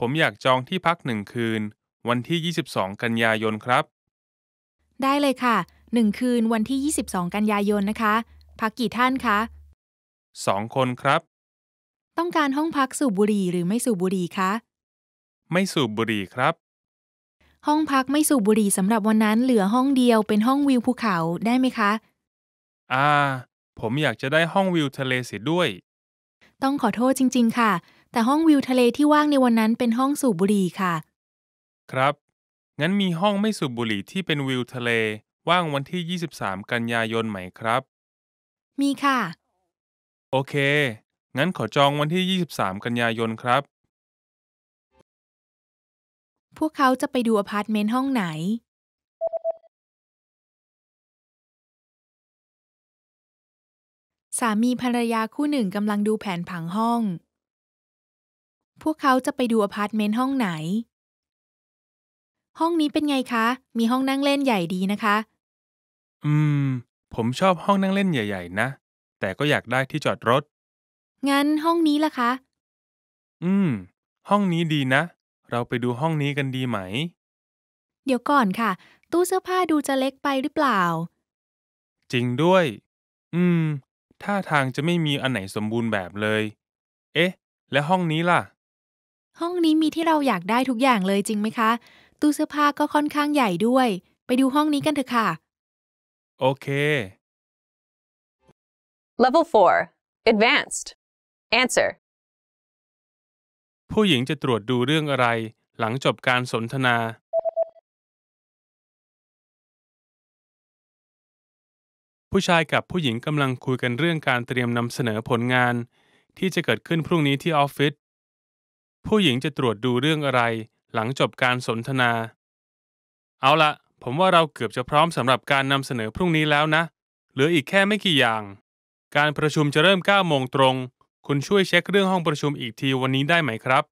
ผมอยากจองที่พักหนึ่งคืน วันที่22กันยายนครับได้เลยค่ะ 1 คืนวันที่ 22 กันยายนนะคะ พักกี่ท่านคะสองคนครับ ต้องการห้องพักสูบบุหรี่หรือไม่สูบบุหรี่คะ ไม่สูบบุหรี่ครับ ห้องพักไม่สูบบุหรี่สำหรับวันนั้นเหลือห้องเดียวเป็นห้องวิวภูเขาได้ไหมคะ อ่า ผมอยากจะได้ห้องวิวทะเลเสียด้วย ต้องขอโทษจริงๆค่ะ แต่ห้องวิวทะเลที่ว่างในวันนั้นเป็นห้องสูบบุหรี่ค่ะ ครับงั้นมีห้องไม่สูบบุหรี่ที่เป็นวิวทะเลว่างวันที่ 23 กันยายนไหมครับ มีค่ะ โอเค งั้นขอจองวันที่ 23 กันยายนครับ พวกเขาจะไปดูอพาร์ตเมนต์ห้องไหน สามีภรรยาคู่หนึ่งกำลังดูแผนผังห้อง พวกเขาจะไปดูอพาร์ตเมนต์ห้องไหนห้องนี้เป็นไงคะ มีห้องนั่งเล่นใหญ่ดีนะคะ อืม ผมชอบห้องนั่งเล่นใหญ่ๆ นะ แต่ก็อยากได้ที่จอดรถ งั้นห้องนี้ล่ะคะ อืม ห้องนี้ดีนะ เราไปดูห้องนี้กันดีไหม เดี๋ยวก่อนค่ะ ตู้เสื้อผ้าดูจะเล็กไปหรือเปล่า จริงด้วย อืมท่าทางจะไม่มีอันไหนสมบูรณ์แบบเลย เอ๊ะ และห้องนี้ล่ะ ห้องนี้มีที่เราอยากได้ทุกอย่างเลยจริงไหมคะตู้เสื้อผ้าก็ค่อนข้างใหญ่ด้วย ไปดูห้องนี้กันเถอะค่ะ โอเค Level 4 Advanced Answer ผู้หญิงจะตรวจดูเรื่องอะไรหลังจบการสนทนา ผู้ชายกับผู้หญิงกำลังคุยกันเรื่องการเตรียมนำเสนอผลงาน ที่จะเกิดขึ้นพรุ่งนี้ที่ออฟฟิศ ผู้หญิงจะตรวจดูเรื่องอะไรหลังจบการสนทนา เอาละ ผมว่าเราเกือบจะพร้อมสำหรับการนำเสนอพรุ่งนี้แล้วนะ เหลืออีกแค่ไม่กี่อย่าง การประชุมจะเริ่ม9โมงตรง คุณช่วยเช็คเรื่องห้องประชุมอีกทีวันนี้ได้ไหมครับ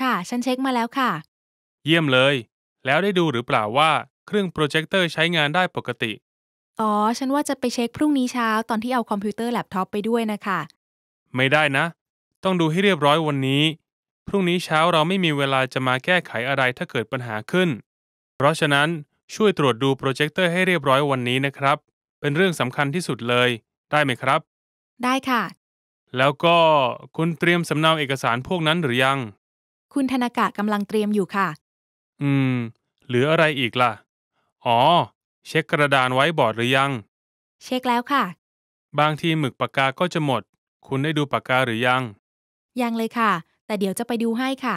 ค่ะ ฉันเช็คมาแล้วค่ะ เยี่ยมเลย แล้วได้ดูหรือเปล่าว่าเครื่องโปรเจคเตอร์ใช้งานได้ปกติ อ๋อ ฉันว่าจะไปเช็คพรุ่งนี้เช้าตอนที่เอาคอมพิวเตอร์แล็ปท็อปไปด้วยนะคะ ไม่ได้นะ ต้องดูให้เรียบร้อยวันนี้พรุ่งนี้เช้าเราไม่มีเวลาจะมาแก้ไขอะไรถ้าเกิดปัญหาขึ้น เพราะฉะนั้นช่วยตรวจดูโปรเจคเตอร์ให้เรียบร้อยวันนี้นะครับ เป็นเรื่องสำคัญที่สุดเลย ได้ไหมครับ ได้ค่ะ แล้วก็คุณเตรียมสำเนาเอกสารพวกนั้นหรือยัง คุณธนากะกำลังเตรียมอยู่ค่ะ อืม หรืออะไรอีกล่ะ อ๋อ เช็คกระดานไว้บอร์ดหรือยัง เช็คแล้วค่ะ บางทีหมึกปากกาก็จะหมด คุณได้ดูปากกาหรือยัง ยังเลยค่ะแต่เดี๋ยวจะไปดูให้ค่ะ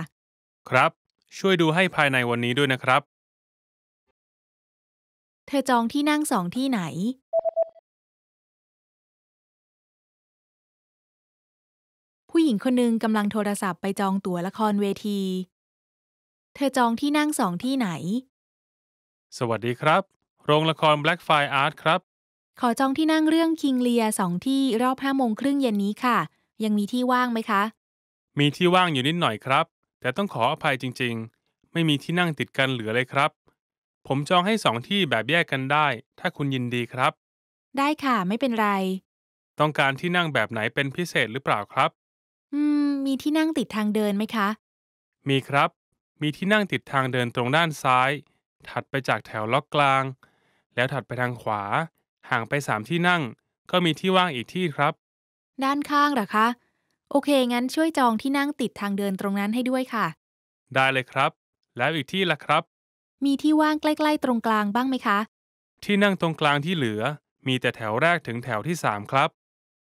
ครับ ช่วยดูให้ภายในวันนี้ด้วยนะครับ เธอจองที่นั่งสองที่ไหน ผู้หญิงคนหนึ่งกำลังโทรศัพท์ไปจองตั๋วละครเวที เธอจองที่นั่งสองที่ไหน สวัสดีครับ โรงละคร Black Fire Art ครับ ขอจองที่นั่งเรื่องคิงเลียสองที่รอบห้าโมงครึ่งเย็นนี้ค่ะ ยังมีที่ว่างไหมคะมีที่ว่างอยู่นิดหน่อยครับ แต่ต้องขออภัยจริงๆ ไม่มีที่นั่งติดกันเหลือเลยครับ ผมจองให้สองที่แบบแยกกันได้ ถ้าคุณยินดีครับ ได้ค่ะ ไม่เป็นไร ต้องการที่นั่งแบบไหนเป็นพิเศษหรือเปล่าครับ อืม มีที่นั่งติดทางเดินไหมคะ มีครับ มีที่นั่งติดทางเดินตรงด้านซ้าย ถัดไปจากแถวล็อกกลาง แล้วถัดไปทางขวา ห่างไปสามที่นั่ง ก็มีที่ว่างอีกที่ครับ ด้านข้างเหรอคะโอเค งั้นช่วยจองที่นั่งติดทางเดินตรงนั้นให้ด้วยค่ะ ได้เลยครับ แล้วอีกที่ล่ะครับ มีที่ว่างใกล้ ๆตรงกลางบ้างไหมคะ ที่นั่งตรงกลางที่เหลือ มีแต่แถวแรกถึงแถวที่สามครับ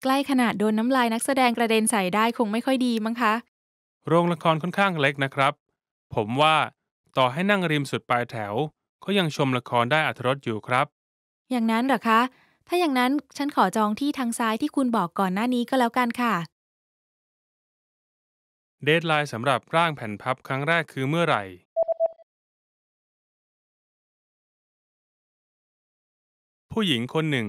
ใกล้ขนาดโดนน้ำลายนักแสดงกระเด็นใส่ได้คงไม่ค่อยดีมั้งคะ โรงละครค่อนข้างเล็กนะครับ ผมว่าต่อให้นั่งริมสุดปลายแถวก็ยังชมละครได้อัธรสอยู่ครับ อย่างนั้นเหรอคะถ้าอย่างนั้นฉันขอจองที่ทางซ้ายที่คุณบอกก่อนหน้านี้ก็แล้วกันค่ะเดทไลน์สำหรับร่างแผ่นพับครั้งแรกคือเมื่อไหร่ ผู้หญิงคนหนึ่ง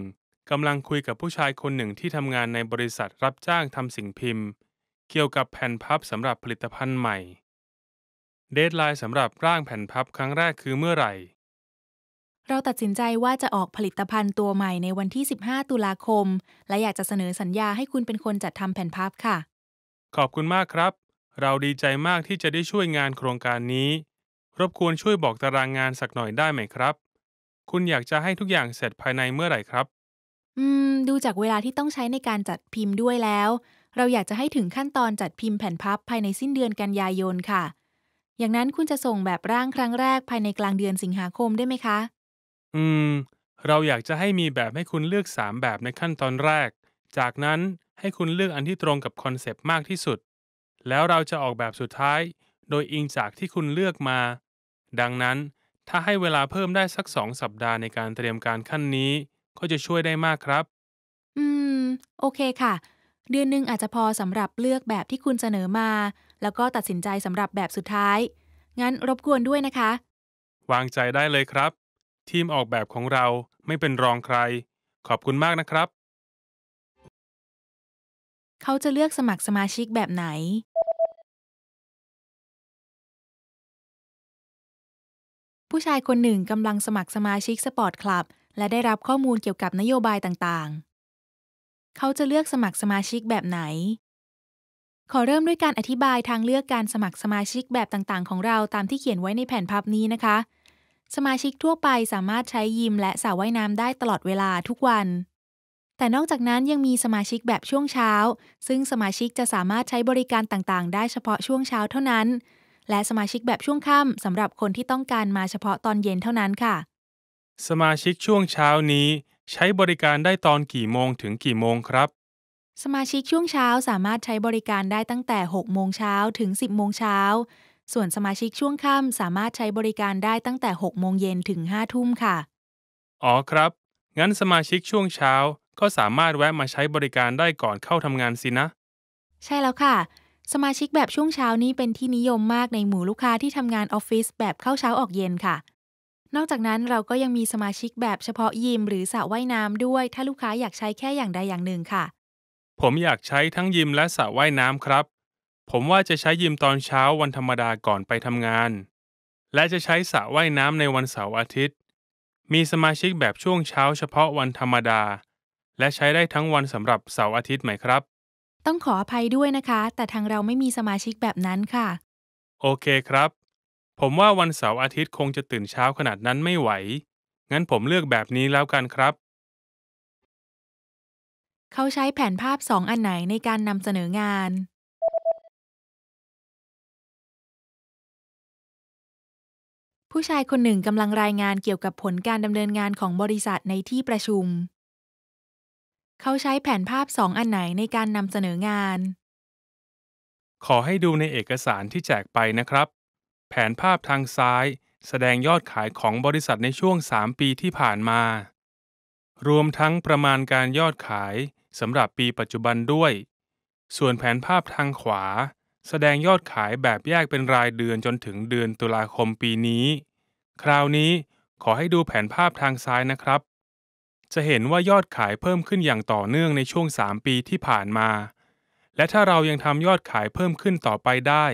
กำลังคุยกับผู้ชายคนหนึ่งที่ทำงานในบริษัทรับจ้างทำสิ่งพิมพ์ เกี่ยวกับแผ่นพับสำหรับผลิตภัณฑ์ใหม่ เดทไลน์สำหรับร่างแผ่นพับครั้งแรกคือเมื่อไหร่ เราตัดสินใจว่าจะออกผลิตภัณฑ์ตัวใหม่ในวันที่15ตุลาคมและอยากจะเสนอสัญญาให้คุณเป็นคนจัดทำแผ่นพับค่ะ ขอบคุณมากครับเราดีใจมากที่จะได้ช่วยงานโครงการนี้ รบกวนช่วยบอกตารางงานสักหน่อยได้ไหมครับ คุณอยากจะให้ทุกอย่างเสร็จภายในเมื่อไหร่ครับ อืม ดูจากเวลาที่ต้องใช้ในการจัดพิมพ์ด้วยแล้ว เราอยากจะให้ถึงขั้นตอนจัดพิมพ์แผ่นพับภายในสิ้นเดือนกันยายนค่ะ อย่างนั้นคุณจะส่งแบบร่างครั้งแรกภายในกลางเดือนสิงหาคมได้ไหมคะ อืม เราอยากจะให้มีแบบให้คุณเลือก3แบบในขั้นตอนแรก จากนั้นให้คุณเลือกอันที่ตรงกับคอนเซปต์มากที่สุดแล้วเราจะออกแบบสุดท้ายโดยอิงจากที่คุณเลือกมา ดังนั้น ถ้าให้เวลาเพิ่มได้สักสองสัปดาห์ในการเตรียมการขั้นนี้ ก็จะช่วยได้มากครับ อืม โอเคค่ะ เดือนหนึ่งอาจจะพอสำหรับเลือกแบบที่คุณเสนอมา แล้วก็ตัดสินใจสำหรับแบบสุดท้าย งั้นรบกวนด้วยนะคะ วางใจได้เลยครับ ทีมออกแบบของเราไม่เป็นรองใคร ขอบคุณมากนะครับเขาจะเลือกสมัครสมาชิกแบบไหน ผู้ชายคนหนึ่งกำลังสมัครสมาชิกสปอร์ตคลับ และได้รับข้อมูลเกี่ยวกับนโยบายต่างๆ เขาจะเลือกสมัครสมาชิกแบบไหน ขอเริ่มด้วยการอธิบายทางเลือกการสมัครสมาชิกแบบต่างๆ ของเราตามที่เขียนไว้ในแผ่นพับนี้นะคะ สมาชิกทั่วไปสามารถใช้ยิม และสระว่ายน้ำได้ตลอดเวลาทุกวันแต่นอกจากนั้นยังมีสมาชิกแบบช่วงเช้า ซึ่งสมาชิกจะสามารถใช้บริการต่างๆ ได้เฉพาะช่วงเช้าเท่านั้น และสมาชิกแบบช่วงค่ำสำหรับคนที่ต้องการมาเฉพาะตอนเย็นเท่านั้นค่ะ สมาชิกช่วงเช้านี้ ใช้บริการได้ตอนกี่โมงถึงกี่โมงครับ สมาชิกช่วงเช้าสามารถใช้บริการได้ตั้งแต่ 6 โมงเช้าถึง 10โมงเช้าส่วนสมาชิกช่วงค่ำสามารถใช้บริการได้ตั้งแต่6โมงเย็นถึง5ทุ่มค่ะอ๋อครับงั้นสมาชิกช่วงเช้าก็สามารถแวะมาใช้บริการได้ก่อนเข้าทำงานสินะ ใช่แล้วค่ะ สมาชิกแบบช่วงเช้านี้เป็นที่นิยมมากในหมู่ลูกค้าที่ทำงานออฟฟิศแบบเข้าเช้าออกเย็นค่ะ นอกจากนั้นเราก็ยังมีสมาชิกแบบเฉพาะยิม หรือสระว่ายน้ำด้วย ถ้าลูกค้าอยากใช้แค่อย่างใดอย่างหนึ่งค่ะ ผมอยากใช้ทั้งยิมและสระว่ายน้ำครับ ผมว่าจะใช้ยิมตอนเช้าวันธรรมดาก่อนไปทำงาน และจะใช้สระว่ายน้ำในวันเสาร์อาทิตย์ มีสมาชิกแบบช่วงเช้า เฉพาะวันธรรมดาและใช้ได้ทั้งวันสำหรับเสาร์อาทิตย์ไหมครับ ต้องขออภัยด้วยนะคะ แต่ทางเราไม่มีสมาชิกแบบนั้นค่ะ โอเคครับ ผมว่าวันเสาร์อาทิตย์คงจะตื่นเช้าขนาดนั้นไม่ไหว งั้นผมเลือกแบบนี้แล้วกันครับ เขาใช้แผนภาพสองอันไหนในการนำเสนองาน ผู้ชายคนหนึ่งกำลังรายงานเกี่ยวกับผลการดำเนินงานของบริษัทในที่ประชุมเขาใช้แผนภาพสองอันไหนในการนำเสนองาน ขอให้ดูในเอกสารที่แจกไปนะครับ แผนภาพทางซ้าย แสดงยอดขายของบริษัทในช่วง3ปีที่ผ่านมา รวมทั้งประมาณการยอดขายสำหรับปีปัจจุบันด้วย ส่วนแผนภาพทางขวา แสดงยอดขายแบบแยกเป็นรายเดือนจนถึงเดือนตุลาคมปีนี้ คราวนี้ขอให้ดูแผนภาพทางซ้ายนะครับจะเห็นว่ายอดขายเพิ่มขึ้นอย่างต่อเนื่องในช่วง3ปีที่ผ่านมา และถ้าเรายังทำยอดขายเพิ่มขึ้นต่อไปได้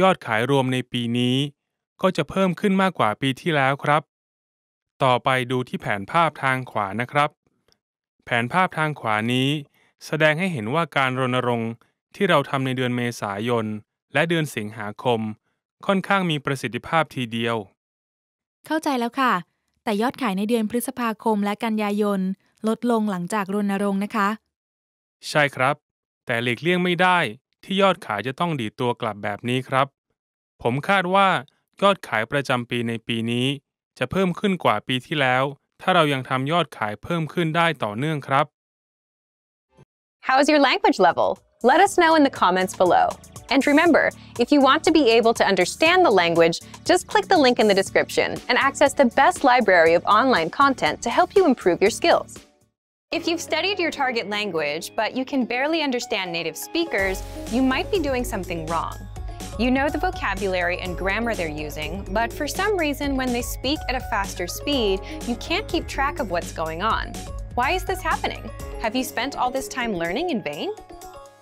ยอดขายรวมในปีนี้ ก็จะเพิ่มขึ้นมากกว่าปีที่แล้วครับ ต่อไปดูที่แผนภาพทางขวานะครับ แผนภาพทางขวานี้ แสดงให้เห็นว่าการรณรงค์ที่เราทำในเดือนเมษายนและเดือนสิงหาคม ค่อนข้างมีประสิทธิภาพทีเดียว เข้าใจแล้วค่ะแต่ยอดขายในเดือนพฤษภาคมและกันยายน ลดลงหลังจากรณรงค์นะคะ ใช่ครับ แต่หลีกเลี่ยงไม่ได้ที่ยอดขายจะต้องดีตัวกลับแบบนี้ครับ ผมคาดว่า ยอดขายประจำปีในปีนี้จะเพิ่มขึ้นกว่าปีที่แล้ว ถ้าเรายังทำยอดขายเพิ่มขึ้นได้ต่อเนื่องครับ How is your language level? Let us know in the comments below. And remember, if you want to be able to understand the language, just click the link in the description and access the best library of online content to help you improve your skills. If you've studied your target language, but you can barely understand native speakers, you might be doing something wrong. You know the vocabulary and grammar they're using, but for some reason when they speak at a faster speed, you can't keep track of what's going on. Why is this happening? Have you spent all this time learning in vain?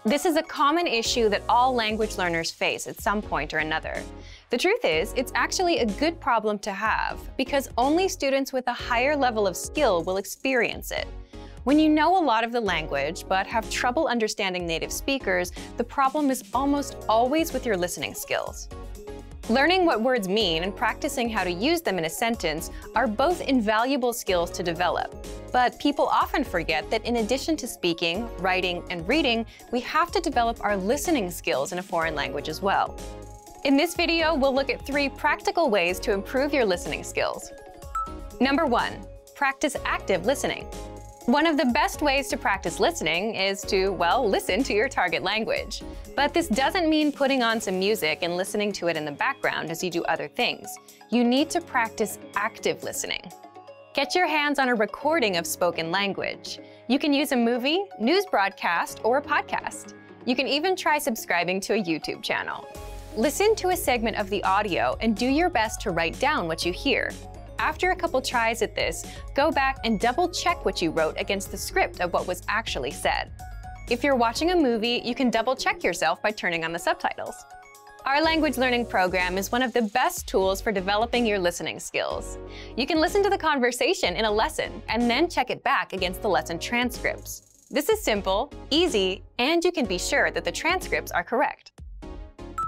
This is a common issue that all language learners face at some point or another. The truth is, it's actually a good problem to have because only students with a higher level of skill will experience it. When you know a lot of the language but have trouble understanding native speakers, the problem is almost always with your listening skills. Learning what words mean and practicing how to use them in a sentence are both invaluable skills to develop, but people often forget that in addition to speaking, writing, and reading, we have to develop our listening skills in a foreign language as well. In this video, we'll look at three practical ways to improve your listening skills. Number one, practice active listening. One of the best ways to practice listening is to, well, listen to your target language. But this doesn't mean putting on some music and listening to it in the background as you do other things. You need to practice active listening. Get your hands on a recording of spoken language. You can use a movie, news broadcast, or a podcast. You can even try subscribing to a YouTube channel. Listen to a segment of the audio and do your best to write down what you hear. After a couple tries at this, go back and double check what you wrote against the script of what was actually said. If you're watching a movie, you can double check yourself by turning on the subtitles. Our language learning program is one of the best tools for developing your listening skills. You can listen to the conversation in a lesson and then check it back against the lesson transcripts. This is simple, easy, and you can be sure that the transcripts are correct.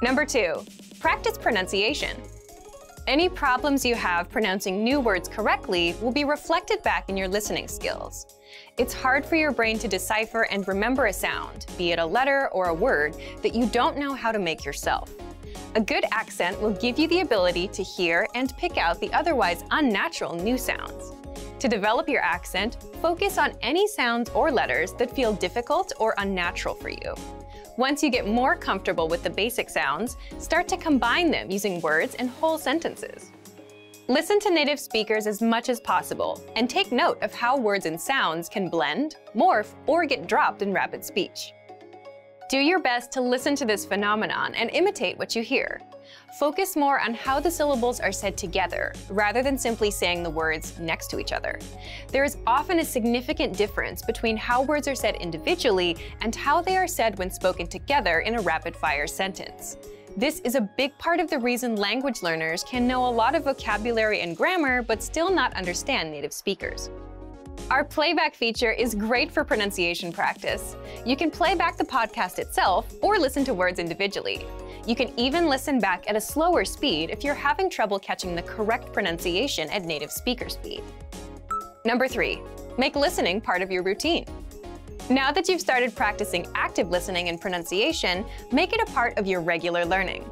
Number two, practice pronunciation. Any problems you have pronouncing new words correctly will be reflected back in your listening skills. It's hard for your brain to decipher and remember a sound, be it a letter or a word, that you don't know how to make yourself. A good accent will give you the ability to hear and pick out the otherwise unnatural new sounds. To develop your accent, focus on any sounds or letters that feel difficult or unnatural for you. Once you get more comfortable with the basic sounds, start to combine them using words and whole sentences. Listen to native speakers as much as possible and take note of how words and sounds can blend, morph, or get dropped in rapid speech. Do your best to listen to this phenomenon and imitate what you hear. Focus more on how the syllables are said together, rather than simply saying the words next to each other. There is often a significant difference between how words are said individually and how they are said when spoken together in a rapid-fire sentence. This is a big part of the reason language learners can know a lot of vocabulary and grammar but still not understand native speakers. Our playback feature is great for pronunciation practice. You can play back the podcast itself or listen to words individually. You can even listen back at a slower speed if you're having trouble catching the correct pronunciation at native speaker speed. Number three, make listening part of your routine. Now that you've started practicing active listening and pronunciation, make it a part of your regular learning.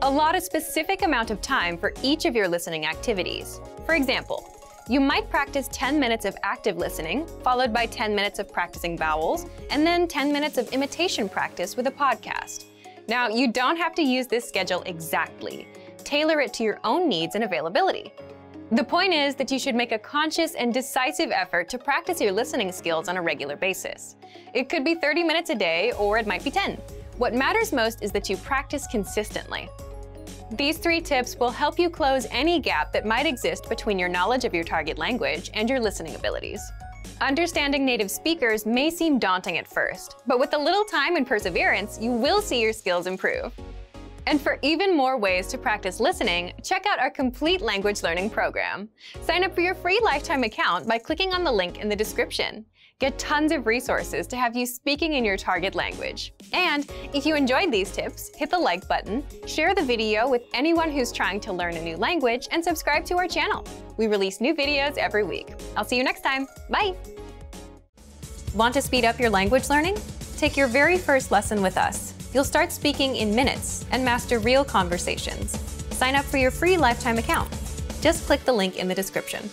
Allot a specific amount of time for each of your listening activities. For example, you might practice 10 minutes of active listening, followed by 10 minutes of practicing vowels, and then 10 minutes of imitation practice with a podcast. Now, you don't have to use this schedule exactly. Tailor it to your own needs and availability. The point is that you should make a conscious and decisive effort to practice your listening skills on a regular basis. It could be 30 minutes a day, or it might be 10. What matters most is that you practice consistently. These three tips will help you close any gap that might exist between your knowledge of your target language and your listening abilities. Understanding native speakers may seem daunting at first, but with a little time and perseverance, you will see your skills improve. And for even more ways to practice listening, check out our complete language learning program. Sign up for your free lifetime account by clicking on the link in the description. Get tons of resources to have you speaking in your target language. And if you enjoyed these tips, hit the like button, share the video with anyone who's trying to learn a new language, and subscribe to our channel. We release new videos every week. I'll see you next time. Bye! Want to speed up your language learning? Take your very first lesson with us. You'll start speaking in minutes and master real conversations. Sign up for your free lifetime account. Just click the link in the description.